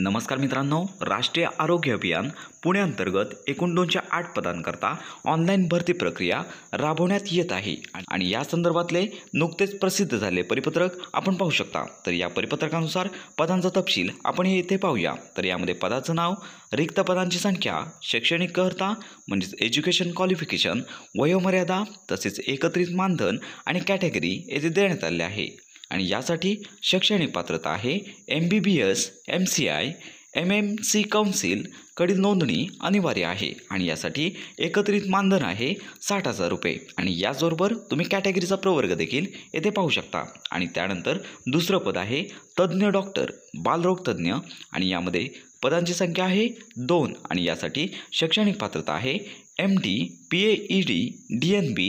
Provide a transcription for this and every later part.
नमस्कार मित्रांनो राष्ट्रीय आरोग्य अभियान पुण्याअंतर्गत एकूण दोनशे आठ पदांकरता ऑनलाईन भरती प्रक्रिया राबवण्यात येत आहे आणि या संदर्भातले नुकतेच प्रसिद्ध झाले परिपत्रक आपण पाहू शकता तर या परिपत्रकानुसार पदांचा तपशील आपण हे पाहूया तर यामध्ये पदाचं नाव रिक्त पदांची संख्या शैक्षणिक करता म्हणजेच एज्युकेशन क्वालिफिकेशन वयोमर्यादा तसेच एकत्रित मानधन आणि कॅटेगरी येथे देण्यात आले आहे आणि यासाठी शैक्षणिक पात्रता आहे M B B S M C I M M C काउन्सिलकडील नोंदणी अनिवार्य आहे आणि यासाठी एकत्रित मानधन आहे साठ हजार रुपये आणि याचबरोबर तुम्ही कॅटेगरीचा प्रवर्ग देखील येथे पाहू शकता आणि त्यानंतर दुसरं पद आहे तज्ज्ञ डॉक्टर बालरोग तज्ञ आणि यामध्ये पदांची संख्या आहे दोन आणि यासाठी शैक्षणिक पात्रता आहे M D P A E D D N B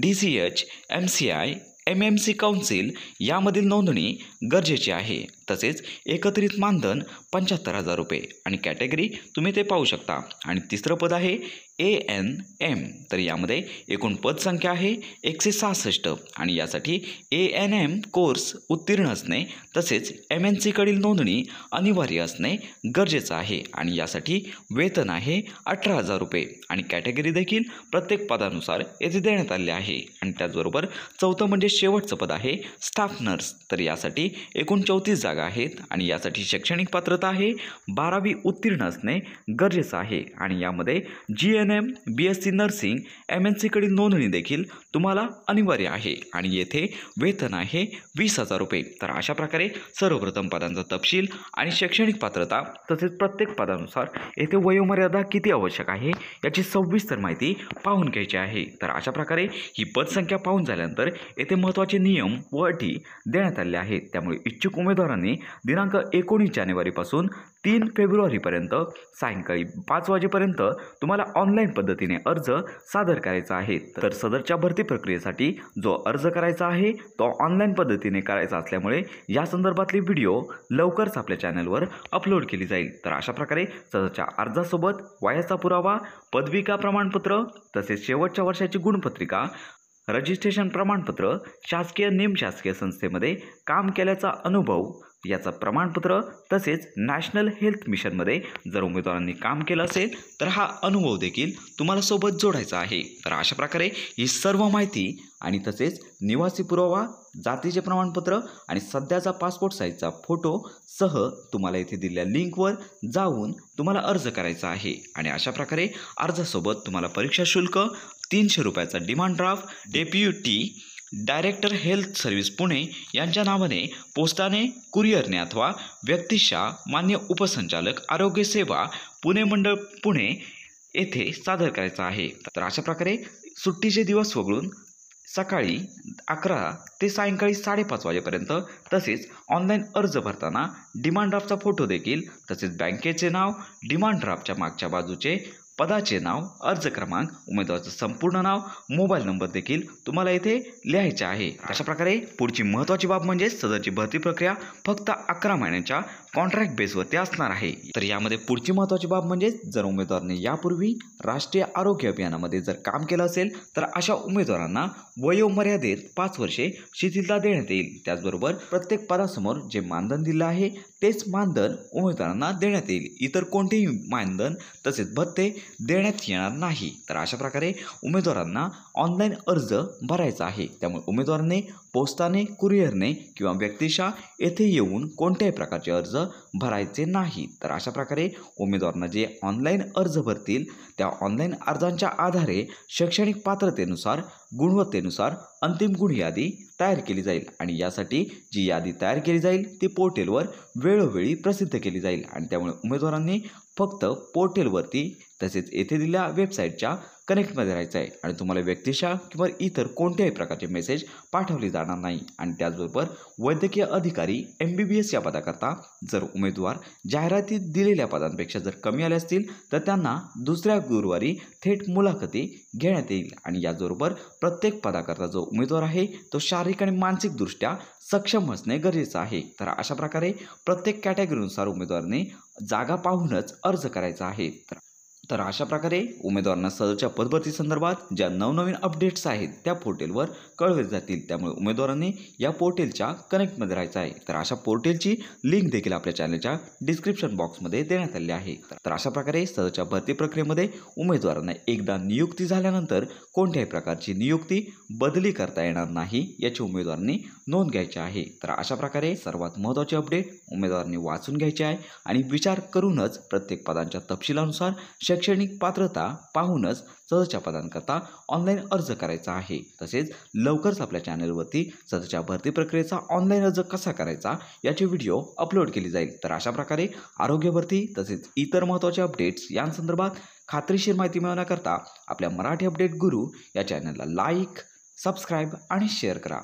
D C H M C I M M C council यामधील नोंदणी गरजेची आहे तसेच एकत्रित मानधन पंच्याहत्तर हजार रुपये आणि कॅटेगरी तुम्ही ते पाहू शकता आणि तिसरं पद आहे ए एन एम तर यामध्ये एकूण पदसंख्या आहे एकशे सहासष्ट आणि यासाठी ए एन एम कोर्स उत्तीर्ण असणे तसेच एम एन सीकडील नोंदणी अनिवार्य असणे गरजेचं आहे आणि यासाठी वेतन आहे अठरा हजार रुपये आणि कॅटेगरी देखील प्रत्येक पदानुसार येथे देण्यात आले आहे आणि त्याचबरोबर चौथं म्हणजे शेवटचं पद आहे स्टाफ नर्स तर यासाठी एकूण चौतीस जागा जागा आहेत आणि यासाठी शैक्षणिक पात्रता आहे बारावी उत्तीर्ण असणे गरजेचं आहे आणि यामध्ये G N M B S C nursing M N सीकडील नोंदणी देखील तुम्हाला अनिवार्य आहे आणि येथे वेतन आहे वीस हजार रुपये तर अशा प्रकारे सर्वप्रथम पदांचा तपशील आणि शैक्षणिक पात्रता तसेच प्रत्येक पदानुसार येथे वयोमर्यादा किती आवश्यक आहे याची सविस्तर माहिती पाहून घ्यायची आहे तर अशा प्रकारे ही पदसंख्या पाहून झाल्यानंतर येथे महत्त्वाचे नियम व अटी देण्यात आले आहेत त्यामुळे इच्छुक उमेदवारांनी यांनी दिनांक एकोणीस जानेवारीपासून तीन फेब्रुवारीपर्यंत सायंकाळी पाच वाजेपर्यंत तुम्हाला ऑनलाईन पद्धतीने अर्ज सादर करायचा आहे तर सदरच्या भरती प्रक्रियेसाठी जो अर्ज करायचा आहे तो ऑनलाईन पद्धतीने करायचा असल्यामुळे या संदर्भातली व्हिडिओ लवकरच आपल्या चॅनलवर अपलोड केली जाईल तर अशा प्रकारे सदरच्या अर्जासोबत वयाचा पुरावा पदविका प्रमाणपत्र तसेच शेवटच्या वर्षाची गुणपत्रिका रजिस्ट्रेशन प्रमाणपत्र शासकीय निमशासकीय संस्थेमध्ये काम केल्याचा अनुभव याचं प्रमाणपत्र तसेच नॅशनल हेल्थ मिशनमध्ये जर उमेदवारांनी काम केलं असेल तर हा अनुभव देखील तुम्हाला सोबत जोडायचा आहे तर अशा प्रकारे ही सर्व माहिती आणि तसेच निवासी पुरावा जातीचे प्रमाणपत्र आणि सध्याचा पासपोर्ट साईजचा फोटो सह तुम्हाला इथे दिलेल्या लिंकवर जाऊन तुम्हाला अर्ज करायचा आहे आणि अशा प्रकारे अर्जासोबत तुम्हाला परीक्षा शुल्क तीनशे रुपयाचा demand draft deputy director health service Pune यांच्या नावाने पोस्टाने कुरिअरने अथवा व्यक्तिशा मान्य उपसंचालक आरोग्य सेवा पुणे मंडळ पुणे येथे सादर करायचा आहे तर अशा प्रकारे सुट्टीचे दिवस वगळून सकाळी अकरा ते सायंकाळी साडेपाच वाजेपर्यंत तसेच ऑनलाईन अर्ज भरताना डिमांड ड्राफ्टचा फोटो देखील तसेच बँकेचे नाव डिमांड ड्राफ्टच्या मागच्या बाजूचे पदाचे नाव अर्ज क्रमांक उमेदवाराचं संपूर्ण नाव मोबाईल नंबर देखील तुम्हाला इथे लिहायचे आहे अशा प्रकारे पुढची महत्त्वाची बाब म्हणजे सदरची भरती प्रक्रिया फक्त अकरा महिन्यांच्या कॉन्ट्रॅक्ट बेसवरती असणार आहे तर यामध्ये पुढची महत्त्वाची बाब म्हणजे जर उमेदवाराने यापूर्वी राष्ट्रीय आरोग्य अभियानामध्ये जर काम केलं असेल तर अशा उमेदवारांना वयोमर्यादेत पाच वर्षे शिथिलता देण्यात येईल त्याचबरोबर प्रत्येक पदासमोर जे मानधन दिलं आहे तेच मानधन उमेदवारांना देण्यात येईल इतर कोणतेही मानधन तसेच भत्ते देण्यात येणार नाही तर अशा प्रकारे उमेदवारांना ऑनलाईन अर्ज भरायचा आहे त्यामुळे उमेदवाराने पोस्टाने कुरिअरने किंवा व्यक्तिशा येथे येऊन कोणत्याही प्रकारचे अर्ज भरायचे नाही तर अशा प्रकारे उमेदवारांना जे ऑनलाईन अर्ज भरतील त्या ऑनलाईन अर्जांच्या आधारे शैक्षणिक पात्रतेनुसार गुणवत्तेनुसार अंतिम गुण यादी तयार केली जाईल आणि यासाठी जी यादी तयार केली जाईल ती पोर्टेलवर वेळोवेळी प्रसिद्ध केली जाईल आणि त्यामुळे उमेदवारांनी फक्त पोर्टेलवरती तसेच येथे दिल्या वेबसाईटच्या कनेक्टमध्ये राहायचं आहे आणि तुम्हाला व्यक्तिशा किंवा इतर कोणत्याही प्रकारचे मेसेज पाठवले जाणार नाही आणि त्याचबरोबर वैद्यकीय अधिकारी एम बी बी एस या पदाकरता जर उमेदवार जाहिरातीत दिलेल्या पदांपेक्षा जर कमी आले असतील तर त्यांना दुसऱ्या गुरुवारी थेट मुलाखती घेण्यात येईल आणि याचबरोबर प्रत्येक पदाकरता जो उमेदवार आहे तो शारीरिक आणि मानसिकदृष्ट्या सक्षम असणे गरजेचं आहे तर अशा प्रकारे प्रत्येक कॅटेगरीनुसार उमेदवाराने जागा पाहूनच अर्ज करायचा आहे तर तर अशा प्रकारे उमेदवारांना सदरच्या पदभरती संदर्भात ज्या नवनवीन अपडेट्स आहेत त्या पोर्टेलवर कळवले जातील त्यामुळे उमेदवारांनी या पोर्टेलच्या कनेक्टमध्ये राहायचं आहे तर अशा पोर्टेलची लिंक देखील आपल्या चॅनलच्या डिस्क्रिप्शन बॉक्समध्ये देण्यात आली आहे तर अशा प्रकारे सदरच्या भरती प्रक्रियेमध्ये उमेदवारांना एकदा नियुक्ती झाल्यानंतर कोणत्याही प्रकारची नियुक्ती बदली करता येणार नाही याची उमेदवारांनी नोंद घ्यायची आहे तर अशा प्रकारे सर्वात महत्त्वाचे अपडेट उमेदवारांनी वाचून घ्यायचे आहे आणि विचार करूनच प्रत्येक पदांच्या तपशिलानुसार शैक्षणिक पात्रता पाहूनच सदच्या पदांकरता ऑनलाईन अर्ज करायचा आहे तसेच लवकरच आपल्या चॅनलवरती सदच्या भरती प्रक्रियेचा ऑनलाईन अर्ज कसा करायचा याचे व्हिडिओ अपलोड केली जाईल तर अशा प्रकारे आरोग्य भरती तसेच इतर महत्त्वाचे अपडेट्स यांसंदर्भात खात्रीशीर माहिती मिळवण्याकरता आपल्या मराठी अपडेट गुरु या चॅनलला लाईक सबस्क्राईब आणि शेअर करा